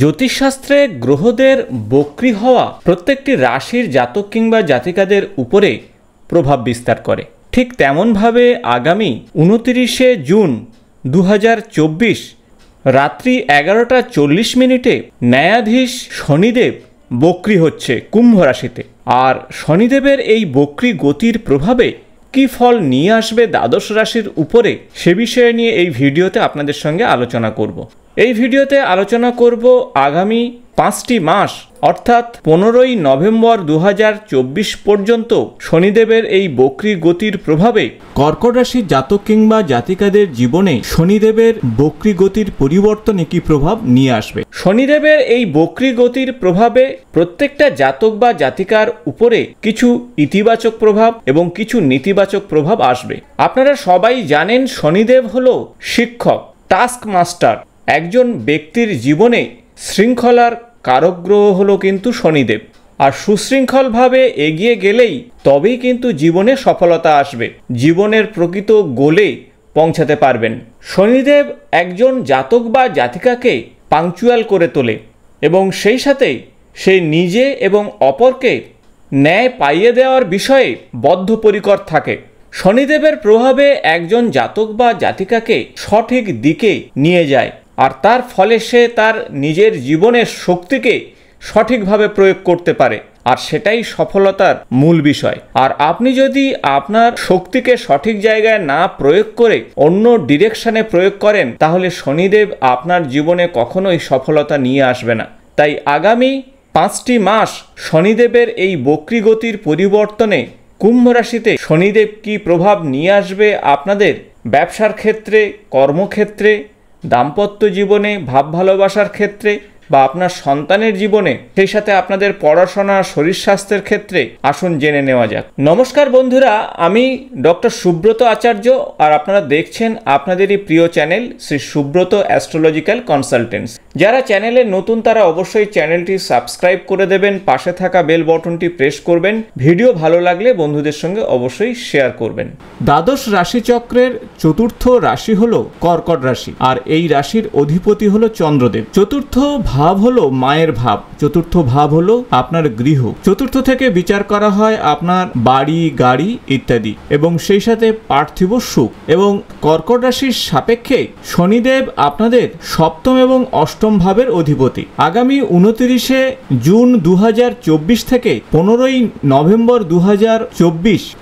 জ্যোতিষশাস্ত্রে গ্রহদের বক্রি হওয়া প্রত্যেকটি রাশির জাতক কিংবা জাতিকাদের উপরে প্রভাব বিস্তার করে ঠিক তেমনভাবে আগামী উনতিরিশে জুন দু রাত্রি এগারোটা চল্লিশ মিনিটে ন্যায়াধীশ শনিদেব বক্রি হচ্ছে কুম্ভ রাশিতে আর শনিদেবের এই বক্রি গতির প্রভাবে কি ফল নিয়ে আসবে দ্বাদশ রাশির উপরে সে বিষয়ে নিয়ে এই ভিডিওতে আপনাদের সঙ্গে আলোচনা করব এই ভিডিওতে আলোচনা করব আগামী পাঁচটি মাস অর্থাৎ পনেরোই নভেম্বর দু পর্যন্ত শনিদেবের এই বক্রি গতির প্রভাবে কর্কট রাশির জাতক কিংবা জাতিকাদের জীবনে শনিদেবের বক্রি গতির পরিবর্তনে কি প্রভাব নিয়ে আসবে শনিদেবের এই বক্রি গতির প্রভাবে প্রত্যেকটা জাতক বা জাতিকার উপরে কিছু ইতিবাচক প্রভাব এবং কিছু নেতিবাচক প্রভাব আসবে আপনারা সবাই জানেন শনিদেব হল শিক্ষক টাস্ক মাস্টার একজন ব্যক্তির জীবনে শৃঙ্খলার কারকগ্রহ হল কিন্তু শনিদেব আর সুশৃঙ্খলভাবে এগিয়ে গেলেই তবেই কিন্তু জীবনে সফলতা আসবে জীবনের প্রকৃত গোলে পৌঁছাতে পারবেন শনিদেব একজন জাতক বা জাতিকাকে পাংচুয়াল করে তোলে এবং সেই সাথে সে নিজে এবং অপরকে ন্যায় পাইয়ে দেওয়ার বিষয়ে বদ্ধপরিকর থাকে শনিদেবের প্রভাবে একজন জাতক বা জাতিকাকে সঠিক দিকে নিয়ে যায় আর তার ফলে সে তার নিজের জীবনের শক্তিকে সঠিকভাবে প্রয়োগ করতে পারে আর সেটাই সফলতার মূল বিষয় আর আপনি যদি আপনার শক্তিকে সঠিক জায়গায় না প্রয়োগ করে অন্য ডিরেকশনে প্রয়োগ করেন তাহলে শনিদেব আপনার জীবনে কখনোই সফলতা নিয়ে আসবে না তাই আগামী পাঁচটি মাস শনিদেবের এই বক্রিগতির পরিবর্তনে কুম্ভ রাশিতে শনিদেব কি প্রভাব নিয়ে আসবে আপনাদের ব্যবসার ক্ষেত্রে কর্মক্ষেত্রে দাম্পত্য জীবনে ভাব ভালোবাসার ক্ষেত্রে বা আপনার সন্তানের জীবনে সেই সাথে আপনাদের পড়াশোনা শরীর স্বাস্থ্যের ক্ষেত্রে আসুন জেনে নেওয়া যাক নমস্কার বন্ধুরা আমি ডক্টর সুব্রত আচার্য আর আপনারা দেখছেন আপনাদেরই প্রিয় channel Shri Subrata astrological consultants যারা চ্যানেলে নতুন তারা অবশ্যই চ্যানেলটি সাবস্ক্রাইব করে দেবেন পাশে থাকা বেল বটনটি প্রেস করবেন ভিডিও ভালো লাগলে বন্ধুদের সঙ্গে অবশ্যই শেয়ার করবেন দ্বাদশ রাশিচক্রের চতুর্থ রাশি হলো কর্কট রাশি আর এই রাশির অধিপতি হলো চন্দ্রদেব চতুর্থ ভাব হলো মায়ের ভাব চতুর্থ ভাব হলো আপনার গৃহ চতুর্থ থেকে বিচার করা হয় আপনার বাড়ি গাড়ি ইত্যাদি এবং সেই সাথে পার্থিব সুখ এবং কর্কট রাশির সাপেক্ষে শনিদেব আপনাদের সপ্তম এবং অষ্টম ভাবের অধিপতি আগামী উনতিরিশে জুন দু থেকে পনেরোই নভেম্বর দু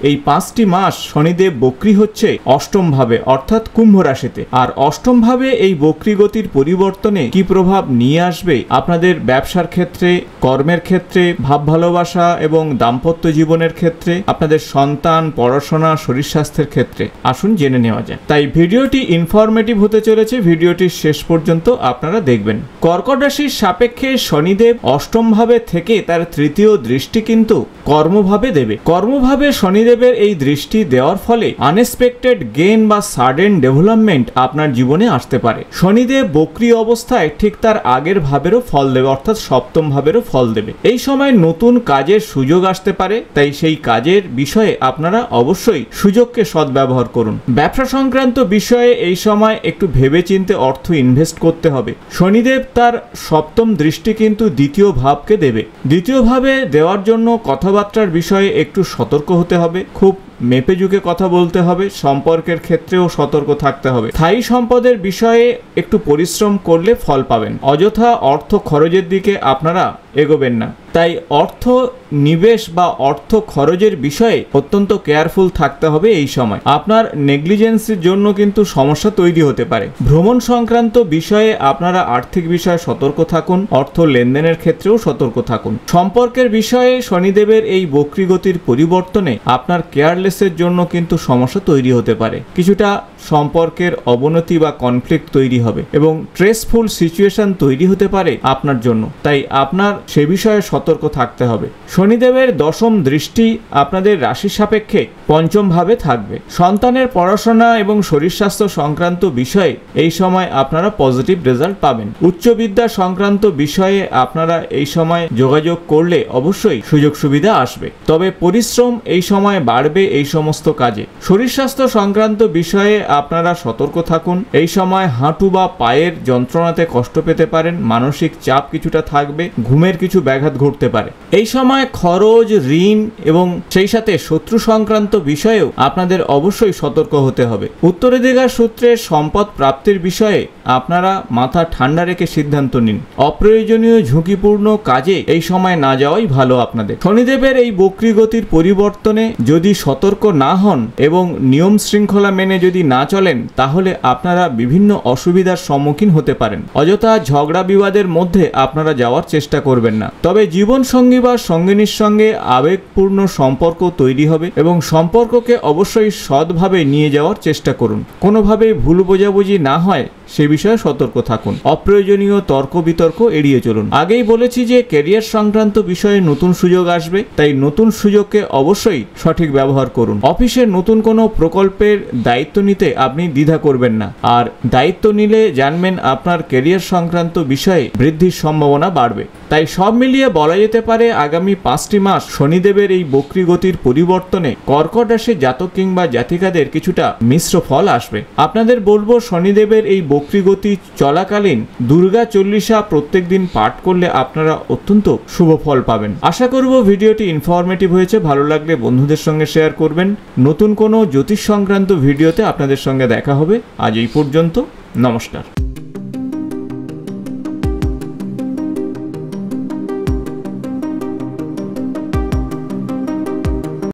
এই পাঁচটি মাস শনিদেব বক্রি হচ্ছে অষ্টম ভাবে অর্থাৎ কুম্ভ রাশিতে আর অষ্টম ভাবে এই বক্রি গতির পরিবর্তনে কি প্রভাব নিয়ে আস আসবে আপনাদের ব্যবসার ক্ষেত্রে কর্মের ক্ষেত্রে ভাব ভালোবাসা এবং দাম্পত্য জীবনের ক্ষেত্রে আপনাদের সন্তান পড়াশোনা শরীর স্বাস্থ্যের ক্ষেত্রে আসুন জেনে নেওয়া যায় তাই ভিডিওটি ইনফরমেটিভ হতে চলেছে ভিডিওটির শেষ পর্যন্ত আপনারা দেখবেন কর্কট রাশির সাপেক্ষে শনিদেব অষ্টমভাবে থেকে তার তৃতীয় দৃষ্টি কিন্তু কর্মভাবে দেবে কর্মভাবে শনিদেবের এই দৃষ্টি দেওয়ার ফলে আনএক্সপেক্টেড গেন বা সাডেন ডেভেলপমেন্ট আপনার জীবনে আসতে পারে শনিদেব বক্রি অবস্থায় ঠিক তার আগের ভাবেরও ফল দেবে অর্থাৎ সপ্তম ভাবেরও ফল দেবে এই সময় নতুন কাজের সুযোগ আসতে পারে তাই সেই কাজের বিষয়ে আপনারা অবশ্যই সুযোগকে সদ্ব্যবহার করুন ব্যবসা সংক্রান্ত বিষয়ে এই সময় একটু ভেবেচিন্তে অর্থ ইনভেস্ট করতে হবে শনিদেব তার সপ্তম দৃষ্টি কিন্তু দ্বিতীয় ভাবকে দেবে দ্বিতীয় ভাবে দেওয়ার জন্য কথাবার্তার বিষয়ে একটু সতর্ক হতে হবে খুব মেপে যুগে কথা বলতে হবে সম্পর্কের ক্ষেত্রেও সতর্ক থাকতে হবে স্থায়ী সম্পদের বিষয়ে একটু পরিশ্রম করলে ফল পাবেন অযথা অর্থ খরচের দিকে আপনারা এগোবেন না তাই অর্থ নিবেশ বা অর্থ খরচের বিষয়ে অত্যন্ত কেয়ারফুল থাকতে হবে এই সময় আপনার নেগলিজেন্সের জন্য কিন্তু সমস্যা তৈরি হতে পারে ভ্রমণ সংক্রান্ত বিষয়ে আপনারা আর্থিক বিষয়ে সতর্ক থাকুন অর্থ লেনদেনের ক্ষেত্রেও সতর্ক থাকুন সম্পর্কের বিষয়ে শনিদেবের এই বক্রিগতির পরিবর্তনে আপনার কেয়ারলেসের জন্য কিন্তু সমস্যা তৈরি হতে পারে কিছুটা সম্পর্কের অবনতি বা কনফ্লিক্ট তৈরি হবে এবং স্ট্রেসফুল সিচুয়েশন তৈরি হতে পারে আপনার জন্য তাই আপনার সে বিষয়ে সতর্ক থাকতে হবে শনিদেবের দশম দৃষ্টি আপনাদের রাশি সাপেক্ষে পঞ্চমভাবে থাকবে সন্তানের পড়াশোনা এবং শরীর স্বাস্থ্য সংক্রান্ত বিষয়ে এই সময় আপনারা পজিটিভ রেজাল্ট পাবেন উচ্চবিদ্যা সংক্রান্ত বিষয়ে আপনারা এই সময় যোগাযোগ করলে অবশ্যই সুযোগ সুবিধা আসবে তবে পরিশ্রম এই সময় বাড়বে এই সমস্ত কাজে শরীর স্বাস্থ্য সংক্রান্ত বিষয়ে আপনারা সতর্ক থাকুন এই সময় হাঁটু বা পায়ের যন্ত্রণাতে কষ্ট পেতে পারেন মানসিক চাপ কিছুটা থাকবে ঘুমে ধরনের কিছু ব্যাঘাত ঘটতে পারে এই সময় খরচ ঋণ এবং সেই সাথে শত্রু সংক্রান্ত বিষয়েও আপনাদের অবশ্যই সতর্ক হতে হবে উত্তরাধিকার সূত্রে সম্পদ প্রাপ্তির বিষয়ে আপনারা মাথা ঠান্ডা রেখে সিদ্ধান্ত নিন অপ্রয়োজনীয় ঝুঁকিপূর্ণ কাজে এই সময় না যাওয়াই ভালো আপনাদের শনিদেবের এই বক্রিগতির পরিবর্তনে যদি সতর্ক না হন এবং নিয়ম শৃঙ্খলা মেনে যদি না চলেন তাহলে আপনারা বিভিন্ন অসুবিধার সম্মুখীন হতে পারেন অযথা ঝগড়া বিবাদের মধ্যে আপনারা যাওয়ার চেষ্টা করবেন না তবে জীবন সঙ্গী বা সঙ্গিনীর সঙ্গে আবেগপূর্ণ সম্পর্ক তৈরি হবে এবং সম্পর্ককে অবশ্যই সৎভাবে নিয়ে যাওয়ার চেষ্টা করুন কোনোভাবেই ভুল বোঝাবুঝি না হয় সে বিষয়ে সতর্ক থাকুন অপ্রয়োজনীয় তর্ক বিতর্ক এড়িয়ে চলুন আগেই বলেছি যে ক্যারিয়ার সংক্রান্ত বিষয়ে নতুন সুযোগ আসবে তাই নতুন সুযোগকে অবশ্যই সঠিক ব্যবহার করুন অফিসের নতুন কোনো প্রকল্পের দায়িত্ব নিতে আপনি দ্বিধা করবেন না আর দায়িত্ব নিলে জানবেন আপনার ক্যারিয়ার সংক্রান্ত বিষয়ে বৃদ্ধির সম্ভাবনা বাড়বে তাই সব মিলিয়ে বলা যেতে পারে আগামী পাঁচটি মাস শনিদেবের এই বক্রি গতির পরিবর্তনে কর্কট রাশি জাতক কিংবা জাতিকাদের কিছুটা মিশ্র ফল আসবে আপনাদের বলবো শনিদেবের এই বক্রি ভক্তিগতি চলাকালীন দুর্গা চল্লিশা প্রত্যেক দিন পাঠ করলে আপনারা অত্যন্ত শুভ ফল পাবেন আশা করব ভিডিওটি ইনফরমেটিভ হয়েছে ভালো লাগলে বন্ধুদের সঙ্গে শেয়ার করবেন নতুন কোনো জ্যোতিষ সংক্রান্ত ভিডিওতে আপনাদের সঙ্গে দেখা হবে আজ এই পর্যন্ত নমস্কার